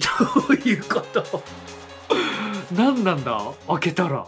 どういうこと何なんだ開けたら。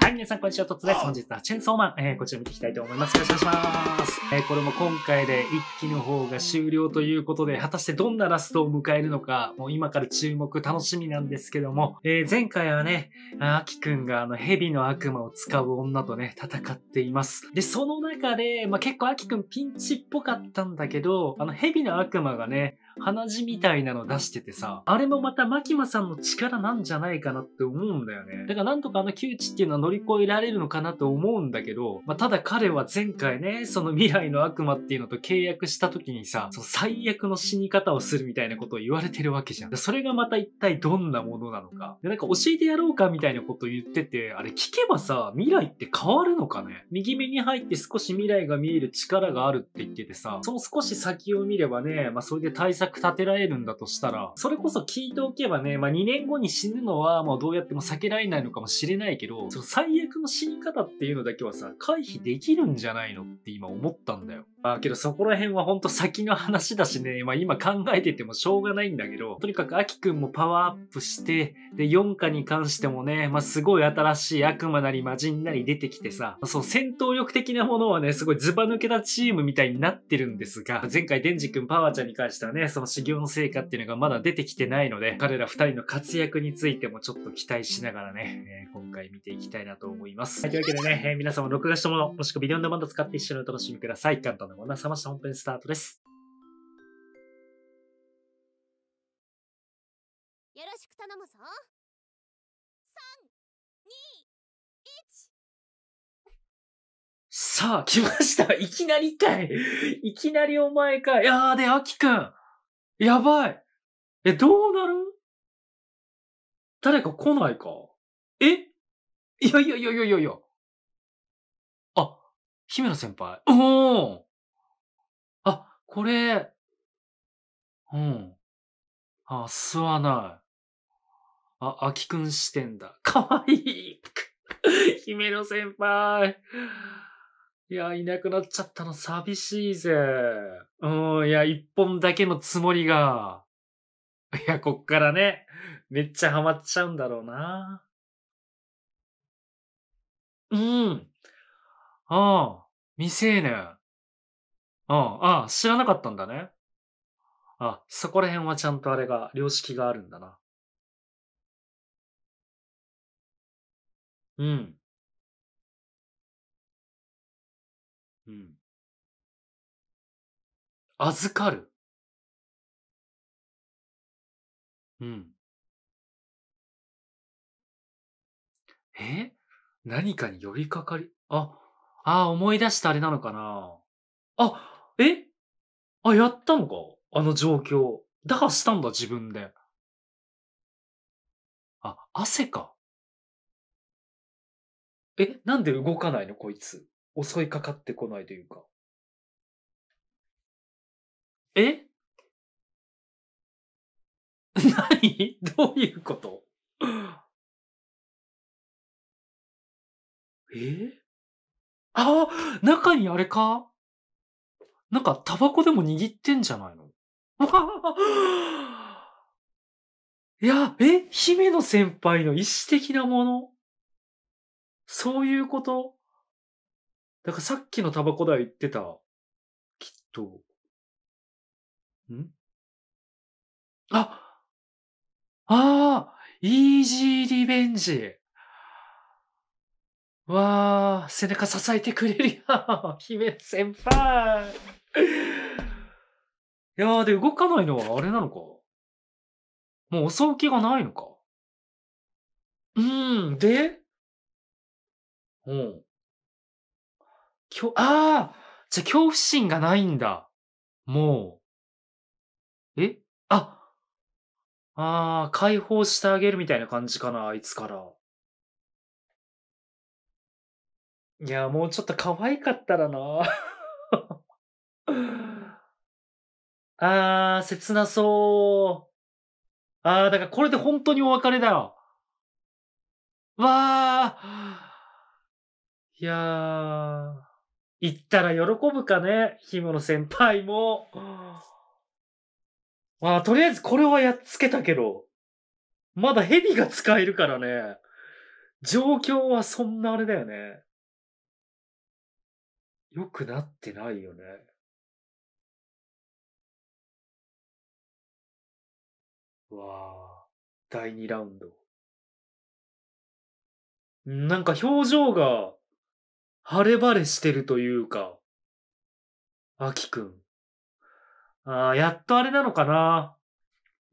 はい、皆さん、こんにちは。トッツです。本日はチェンソーマン、えー、こちら見ていきたいと思います。よろしくお願いします。えー、これも今回で1期の方が終了ということで、果たしてどんなラストを迎えるのか、もう今から注目、楽しみなんですけども、えー、前回はね、あきくんがあの、蛇の悪魔を使う女とね、戦っています。で、その中で、まあ、結構あきくんピンチっぽかったんだけど、あの、蛇の悪魔がね、鼻血みたいなの出しててさ、あれもまた牧間さんの力なんじゃないかなって思うんだよね。だからなんとかあの窮地っていうのは乗り越えられるのかなと思うんだけど、まあ、ただ彼は前回ね、その未来の悪魔っていうのと契約した時にさ、その最悪の死に方をするみたいなことを言われてるわけじゃん。それがまた一体どんなものなのか。で、なんか教えてやろうかみたいなこと言ってて、あれ聞けばさ、未来って変わるのかね右目に入って少し未来が見える力があるって言っててさ、その少し先を見ればね、まあそれで対策策立てられるんだとしたら、それこそ聞いておけばね、まあ、2年後に死ぬのは、もうどうやっても避けられないのかもしれないけど、その最悪の死に方っていうのだけはさ、回避できるんじゃないのって今思ったんだよ。あけどそこら辺はほんと先の話だしね、まあ今考えててもしょうがないんだけど、とにかくアキくんもパワーアップして、で、4課に関してもね、まあすごい新しい悪魔なり魔人なり出てきてさ、そう戦闘力的なものはね、すごいズバ抜けたチームみたいになってるんですが、前回デンジ君パワーちゃんに関してはね、その修行の成果っていうのがまだ出てきてないので、彼ら2人の活躍についてもちょっと期待しながらね、えー、今回見ていきたいなと思います。はい、というわけでね、えー、皆様録画したもの、もしくはビデオンドマンド使って一緒にお楽しみください。簡単なおなさました本編スタートです。よろしく頼むぞ。さあ、来ました。いきなりかい。いきなりお前かい。やーで、アキくん。やばい。え、どうなる誰か来ないかえいやいやいやいやいやいや。あ、姫野先輩。おーこれ、うん。あ、吸わない。あ、あきくん視点だ。かわいい。姫野先輩。いや、いなくなっちゃったの寂しいぜ。うん、いや、一本だけのつもりが。いや、こっからね、めっちゃハマっちゃうんだろうな。うん。ああ、未成年。ああ、ああ、知らなかったんだね。あ、そこら辺はちゃんとあれが、良識があるんだな。うん。うん。預かる。うん。え何かに寄りかかり、あ、ああ、思い出したあれなのかなあ、えあ、やったのかあの状況。だからしたんだ、自分で。あ、汗か。え、なんで動かないの、こいつ。襲いかかってこないというか。え 何どういうことえあ中にあれかなんかタバコでも握ってんじゃないの いや、え姫野先輩の意思的なものそういうことだからさっきのタバコだよ言ってた。きっと。んあああイージーリベンジわあ背中支えてくれるよ 姫野先輩いやー、で、動かないのはあれなのかもう襲う気がないのかうーん、でうん。きょ、ああじゃあ恐怖心がないんだ。もう。えあああ、解放してあげるみたいな感じかな、あいつから。いや、もうちょっと可愛かったらな。あー、切なそう。あー、だからこれで本当にお別れだよ。わー。いやー。行ったら喜ぶかね、ヒムの先輩も。まあ、とりあえずこれはやっつけたけど、まだヘビが使えるからね、状況はそんなあれだよね。良くなってないよね。わあ、第2ラウンド。なんか表情が晴れ晴れしてるというか、あきくん。ああ、やっとあれなのかな。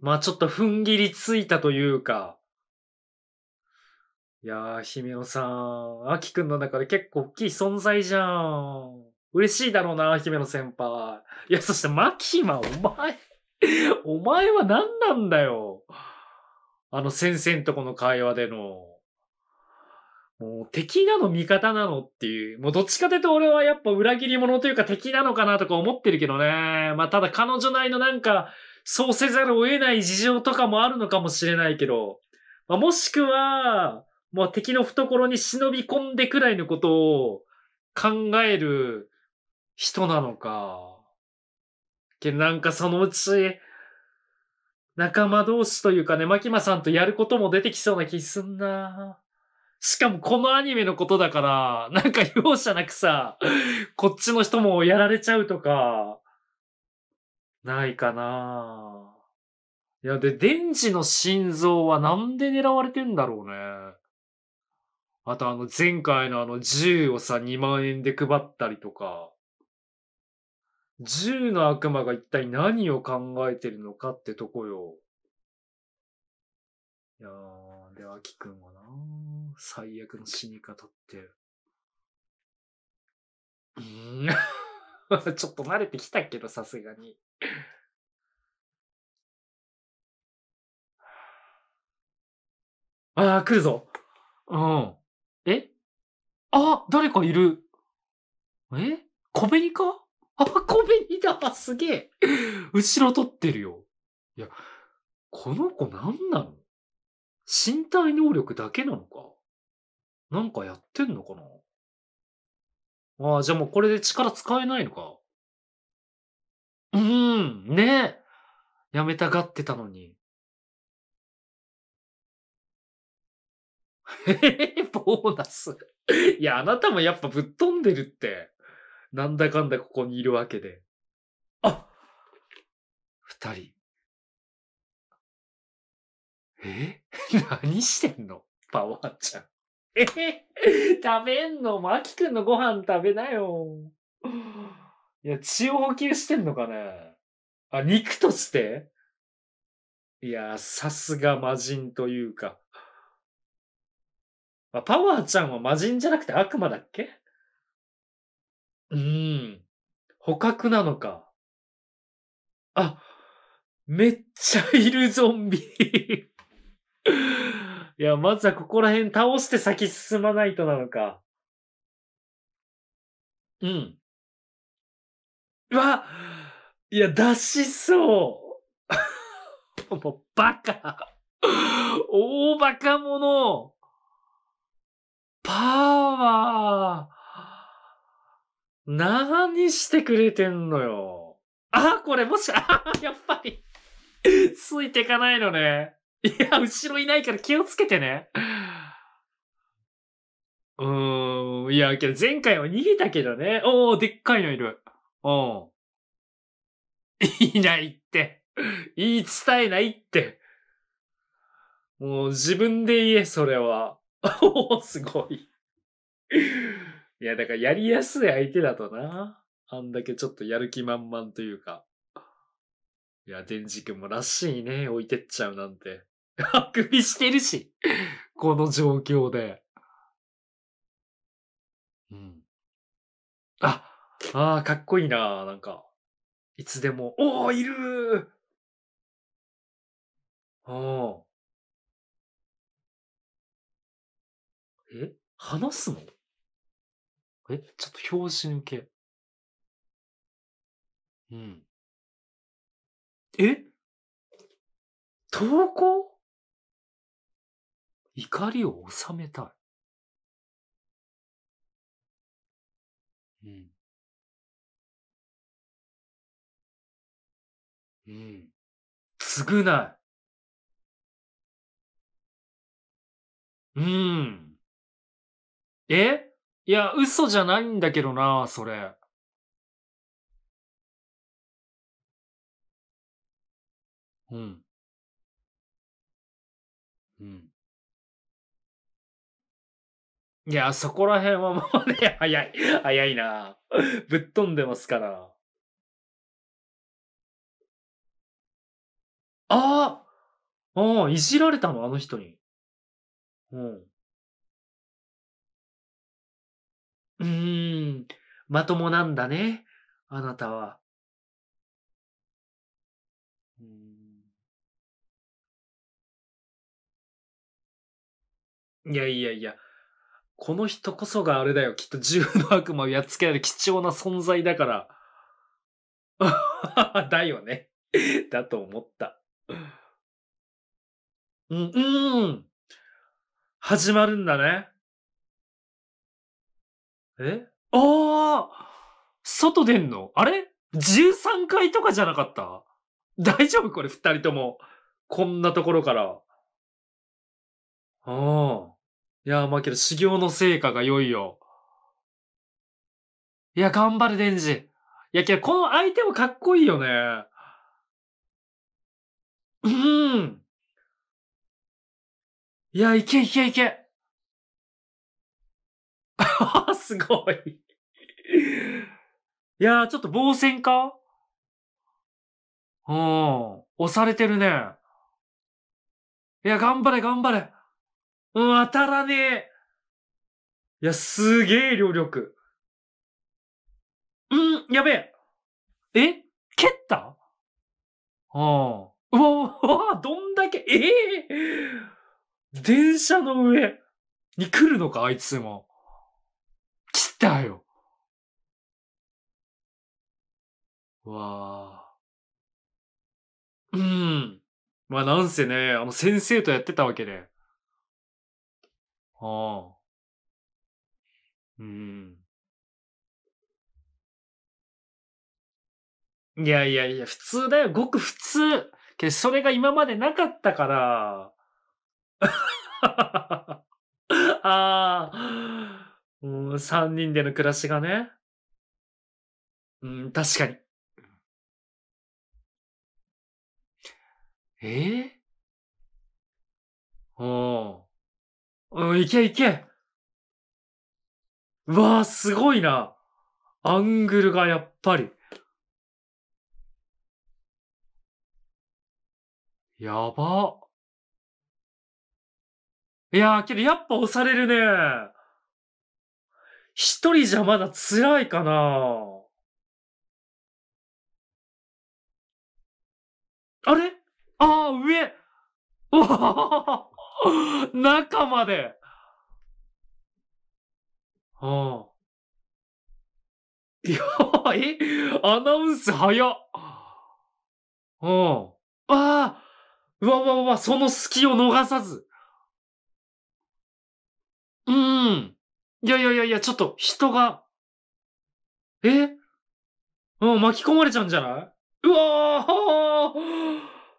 まあちょっと踏ん切りついたというか。いやー、姫野さん、あきくんの中で結構大きい存在じゃん。嬉しいだろうな、姫野先輩。いや、そしてマキマ、お前。お前は何なんだよ。あの先生んとこの会話での。もう敵なの味方なのっていう。もうどっちかというと俺はやっぱ裏切り者というか敵なのかなとか思ってるけどね。まあただ彼女内のなんか、そうせざるを得ない事情とかもあるのかもしれないけど。まあ、もしくは、もう敵の懐に忍び込んでくらいのことを考える人なのか。けなんかそのうち、仲間同士というかね、牧間さんとやることも出てきそうな気すんな。しかもこのアニメのことだから、なんか容赦なくさ、こっちの人もやられちゃうとか、ないかな。いや、で、デンジの心臓はなんで狙われてんだろうね。あとあの前回のあの銃をさ、2万円で配ったりとか。銃の悪魔が一体何を考えてるのかってとこよ。いやー、で、キくんはな最悪の死に方って。うん ちょっと慣れてきたけど、さすがに。ああ、来るぞ。うん。えあ、誰かいる。え小紅かあ、コベニだすげえ後ろ取ってるよ。いや、この子何なの身体能力だけなのかなんかやってんのかなああ、じゃあもうこれで力使えないのかうーん、ねえ。やめたがってたのに。へ えボーナス。いや、あなたもやっぱぶっ飛んでるって。なんだかんだここにいるわけで。あ二人。え 何してんのパワーちゃん。え食べんのマキくんのご飯食べなよ。いや、血を補給してんのかねあ、肉としていや、さすが魔人というか。まあ、パワーちゃんは魔人じゃなくて悪魔だっけうーん。捕獲なのか。あ、めっちゃいるゾンビ いや、まずはここら辺倒して先進まないとなのか。うん。うわいや、出しそう もう、バカ大バカ者パワー何してくれてんのよ。あ、これもし、あ、やっぱりついてかないのね。いや、後ろいないから気をつけてね。うーん。いや、けど前回は逃げたけどね。おー、でっかいのいる。うん。いないって。言い伝えないって。もう自分で言え、それは。おー、すごい。いや、だからやりやすい相手だとな。あんだけちょっとやる気満々というか。いや、デンジ君もらしいね。置いてっちゃうなんて。あくびしてるし。この状況で。うん。あ、ああ、かっこいいな。なんか。いつでも、おお、いるーあーえ話すのえ、ちょっと表紙抜け。うん。え投稿怒りを収めたい。うん。うん。償い。うん。えいや、嘘じゃないんだけどな、それ。うん。うん。いや、そこら辺はもうね、早い、早いな。ぶっ飛んでますから。ああああ、いじられたの、あの人に。うん。うーん、まともなんだね、あなたは。うんいやいやいや、この人こそがあれだよ、きっと分の悪魔をやっつけられる貴重な存在だから。だよね。だと思った。うん、うん。始まるんだね。えああ外出んのあれ ?13 階とかじゃなかった大丈夫これ二人とも。こんなところから。ああ。いや、まあけど修行の成果が良いよ。いや、頑張る、デンジ。いや、けどこの相手もかっこいいよね。うん。いや、いけいけいけ。すごい。いやー、ちょっと防戦かうん。押されてるね。いや、頑張れ、頑張れ。うん、当たらねえ。いや、すげえ、両力。うん、やべえ。え蹴ったうん。うわ、うわ、どんだけ、ええー、電車の上に来るのか、あいつも。たよ。わあ。うん。まあなんせね、あの先生とやってたわけで。ああ。うん。いやいやいや、普通だよ。ごく普通。けそれが今までなかったから。ああ。三人での暮らしがね。うん、確かに。えうおうん、いけいけうわあ、すごいな。アングルがやっぱり。やば。いやー、けどやっぱ押されるね。一人じゃまだ辛いかなあれああ、上わ 中までああ。いや、えアナウンス早っうん。ああうわわわわ、その隙を逃さず。うん。いやいやいやいや、ちょっと人が、えうん、巻き込まれちゃうんじゃないうわあ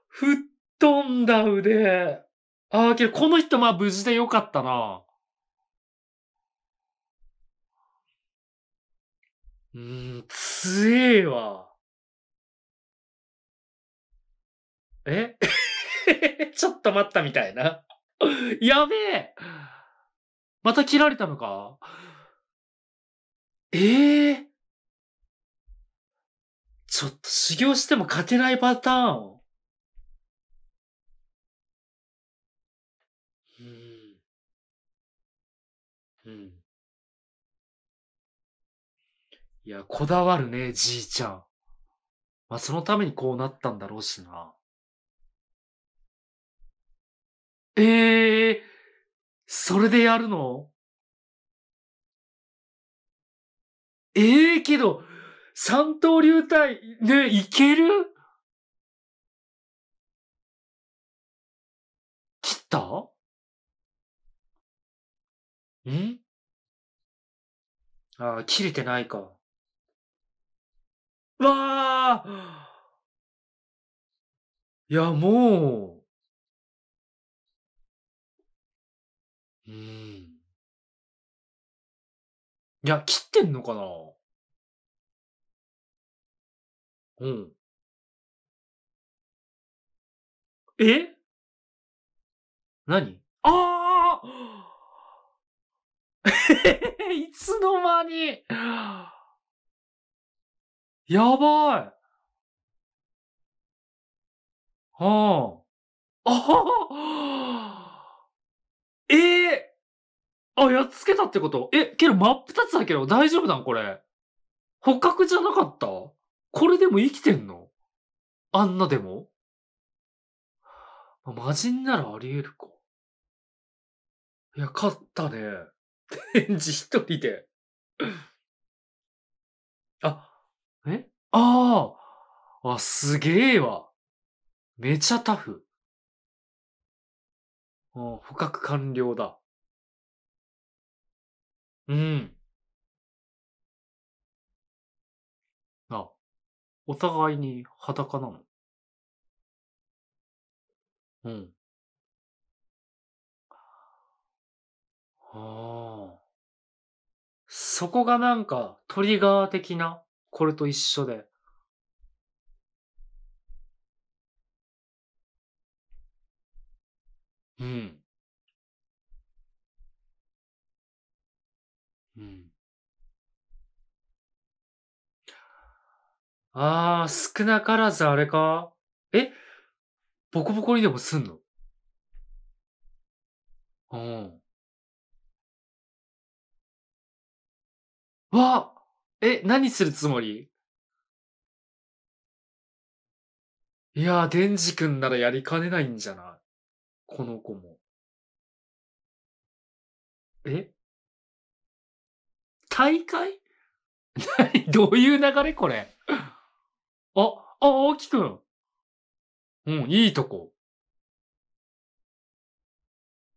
吹っ飛んだ腕。ああ、けどこの人まあ無事でよかったな。うん、つえわ。え ちょっと待ったみたいなやべえまた切られたのかええー、ちょっと修行しても勝てないパターン。うん。うん。いや、こだわるね、じいちゃん。まあ、そのためにこうなったんだろうしな。ええーそれでやるのええー、けど、三刀流隊、ね、いける切ったんああ、切れてないか。わあいや、もう、うん。いや、切ってんのかなうん。え何ああ いつの間にやばいはああはあええー、あ、やっつけたってことえ、けど真っ二つだけど大丈夫なんこれ。捕獲じゃなかったこれでも生きてんのあんなでも魔人ならあり得るか。いや、勝ったね。天智一人で。あ、えああ、あ、すげえわ。めちゃタフ。捕獲完了だ。うん。あ、お互いに裸なのうん。ああ。そこがなんかトリガー的なこれと一緒で。うん。うん。ああ、少なからずあれか。え、ボコボコにでもすんのうん。わえ、何するつもりいやー、デンジ君ならやりかねないんじゃないこの子も。え大会何 どういう流れこれ。あ、あ、大木くん。うん、いいとこ。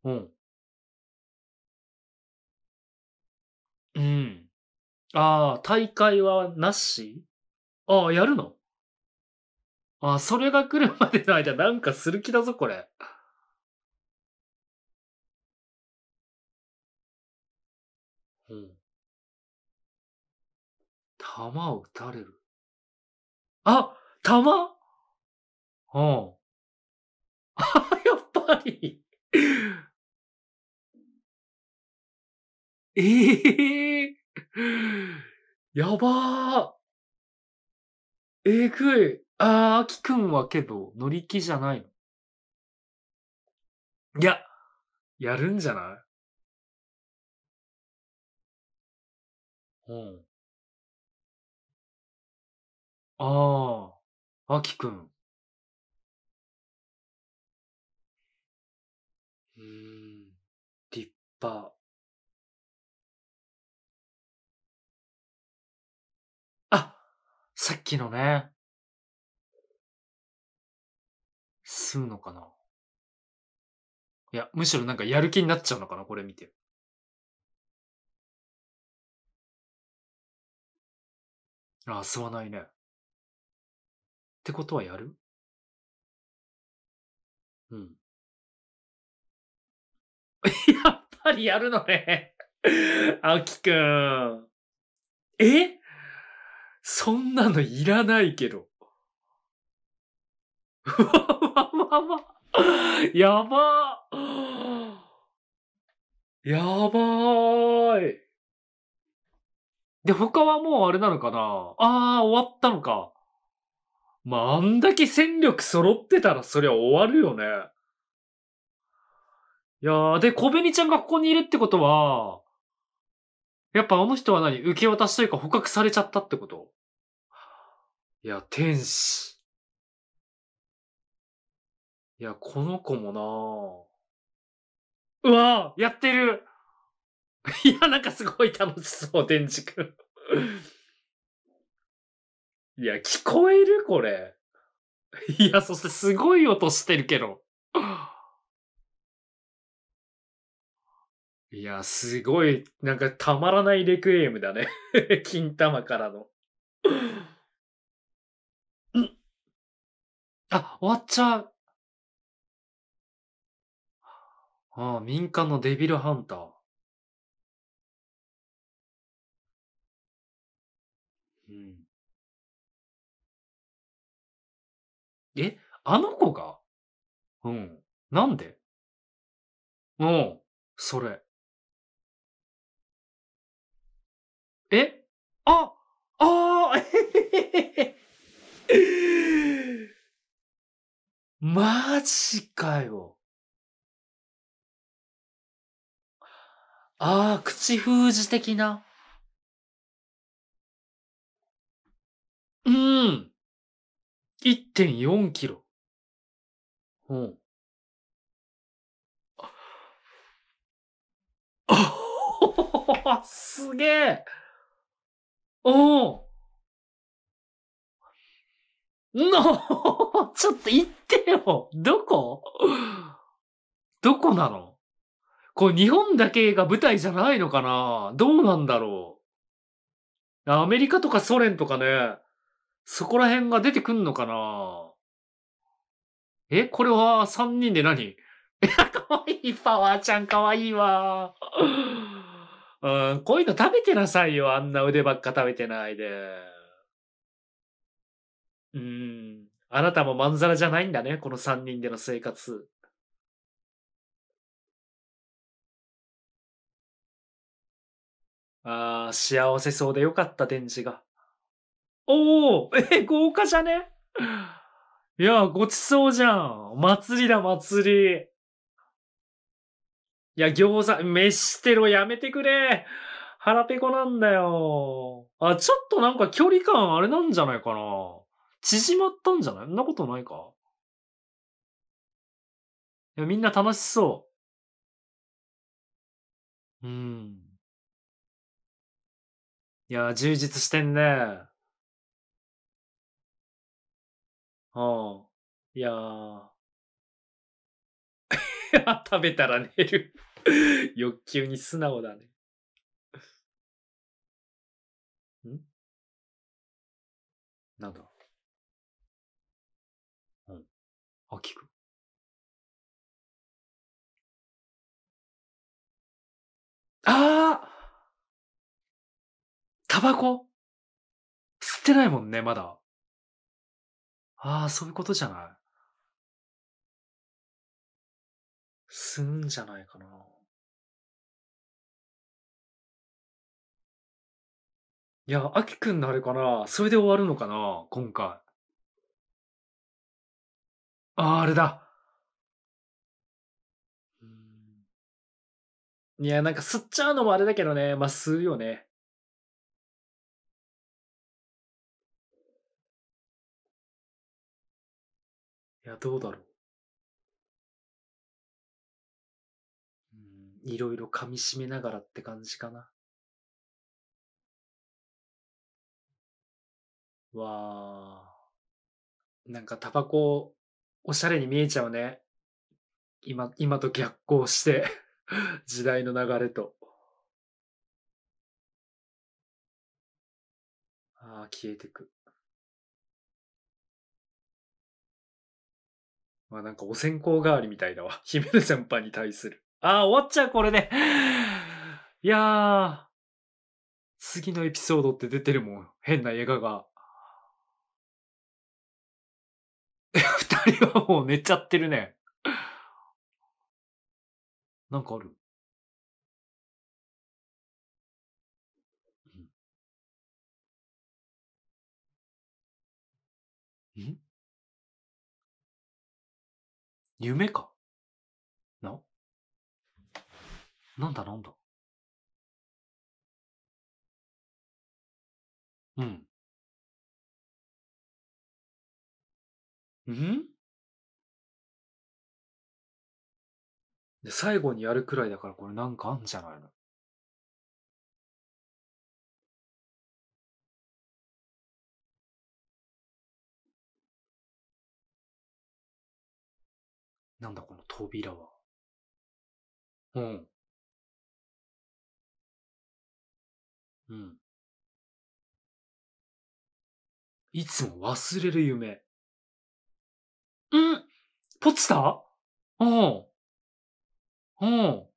うん。うん。ああ、大会はなしああ、やるのああ、それが来るまでの間なんかする気だぞ、これ。弾を撃たれる。あ弾うん。あやっぱりええー、やばー。えぐい。ああ、きくんはけど、乗り気じゃないの。いや、やるんじゃないうん。ああ、あきくん。うーん、立派。あ、さっきのね。吸うのかないや、むしろなんかやる気になっちゃうのかなこれ見て。ああ、吸わないね。ってことはやるうん。やっぱりやるのね。あきくん。えそんなのいらないけど。わわわわ。やばやばーい。で、他はもうあれなのかなあー、終わったのか。まあ、あんだけ戦力揃ってたらそりゃ終わるよね。いやー、で、小紅ちゃんがここにいるってことは、やっぱあの人は何受け渡しというか捕獲されちゃったってこといや、天使。いや、この子もなうわーやってる いや、なんかすごい楽しそう、天使くんいや、聞こえるこれ。いや、そしてすごい音してるけど。いや、すごい、なんかたまらないレクエームだね。金玉からの。あ、終わっちゃう。ああ、民間のデビルハンター。うん。え、あの子がうん。なんでうん。それ。えあああ マジかよ。ああ、口封じ的な。うん。1.4キロ。うん。あすげえおおのちょっと行ってよどこどこなのこれ日本だけが舞台じゃないのかなどうなんだろうアメリカとかソ連とかね、そこら辺が出てくんのかなえ、これは3人で何え、か わいい、パワーちゃんかわいいわ。うん、こういうの食べてなさいよ、あんな腕ばっか食べてないで。うん、あなたもまんざらじゃないんだね、この三人での生活。ああ、幸せそうでよかった、電池が。おおえ、豪華じゃねいや、ごちそうじゃん。祭りだ、祭り。いや、餃子、飯テロやめてくれ。腹ペコなんだよ。あ、ちょっとなんか距離感あれなんじゃないかな。縮まったんじゃないんなことないか。いや、みんな楽しそう。うん。いや、充実してんね。ああ。いやー。食べたら寝る 欲求に素直だね。んなんだうん。あきくああタバコ吸ってないもんね、まだ。ああ、そういうことじゃないすんじゃないかな。いや、あきくんのあれかなそれで終わるのかな今回。ああ、あれだ。うんいや、なんか吸っちゃうのもあれだけどね。まあ、吸うよね。や、どうだろう。うん、いろいろ噛み締めながらって感じかな。わあ。なんかタバコ、おしゃれに見えちゃうね。今、今と逆行して 時代の流れと。ああ、消えてく。まあなんかお線香代わりみたいだわ。ヒメル先輩に対する。ああ、終わっちゃう、これで。いやー、次のエピソードって出てるもん。変な映画が。二人はもう寝ちゃってるね。なんかある夢か。ななんだなんだうん。んで、最後にやるくらいだからこれなんかあんじゃないのなんだこの扉は。うん。うん。いつも忘れる夢。うんポツタうん。うん。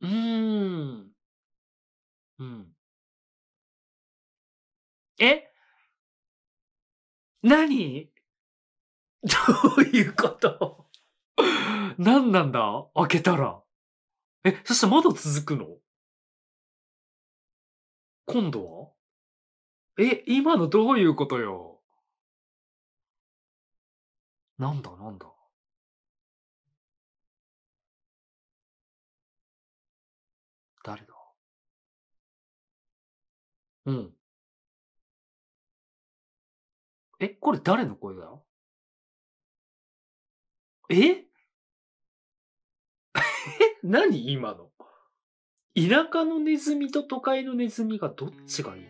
うーん。うん。え何どういうこと何なんだ開けたら。え、そしてまだ続くの今度はえ、今のどういうことよなんだなんだ誰だうん。え、これ誰の声だよえ 何今の田舎のネズミと都会のネズミがどっちがいい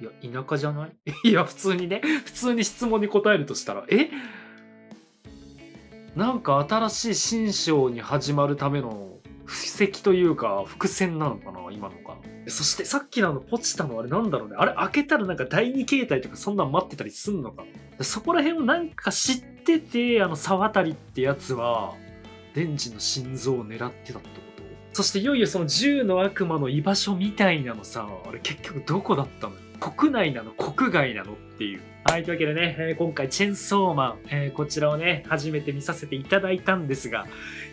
いや、田舎じゃない いや、普通にね、普通に質問に答えるとしたら、えなんか新しい新章に始まるための布石というか、伏線なのかな今のかなそしてさっきのあのポチタのあれなんだろうねあれ開けたらなんか第二形態とかそんなん待ってたりすんのかそこら辺をなんか知っててあの沢渡ってやつはデンジの心臓を狙ってたってことそしていよいよその銃の悪魔の居場所みたいなのさあれ結局どこだったの国内なの国外なのっていうはいというわけでね、え今回チェンソーマン、えこちらをね初めて見させていただいたんですが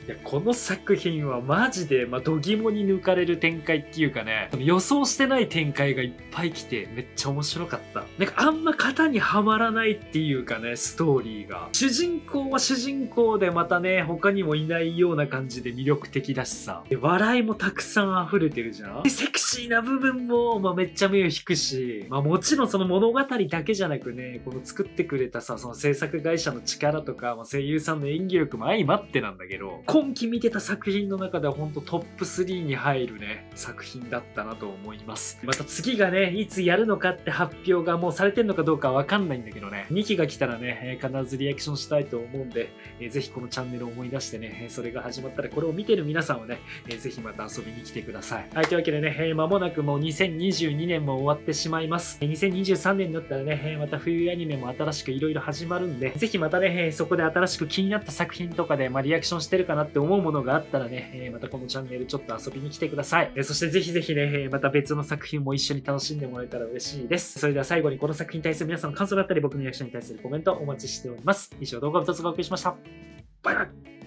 いやこの作品はマジで、まあ、ぎ肝に抜かれる展開っていうかね予想してない展開がいっぱい来てめっちゃ面白かったなんかあんま型にはまらないっていうかねストーリーが主人公は主人公でまたね他にもいないような感じで魅力的だしさで笑いもたくさん溢れてるじゃんでセクシーな部分も、まあ、めっちゃ目を引くし、まあ、もちろんその物語だけじゃなくねこの作ってくれたさその制作会社の力とか、まあ、声優さんの演技力も相まってなんだけど今期見てた作品の中ではほんとトップ3に入るね、作品だったなと思います。また次がね、いつやるのかって発表がもうされてんのかどうかわかんないんだけどね、2期が来たらね、必ずリアクションしたいと思うんで、ぜひこのチャンネルを思い出してね、それが始まったらこれを見てる皆さんはね、ぜひまた遊びに来てください。はい、というわけでね、まもなくもう2022年も終わってしまいます。2023年になったらね、また冬アニメも新しく色々始まるんで、ぜひまたね、そこで新しく気になった作品とかで、まあ、リアクションしてるかななって思うものがあったらね、えまたこのチャンネルちょっと遊びに来てください。えそしてぜひぜひね、また別の作品も一緒に楽しんでもらえたら嬉しいです。それでは最後にこの作品に対する皆さんの感想だったり、僕の役者に対するコメントお待ちしております。以上動画を2つお送りしました。バイバイ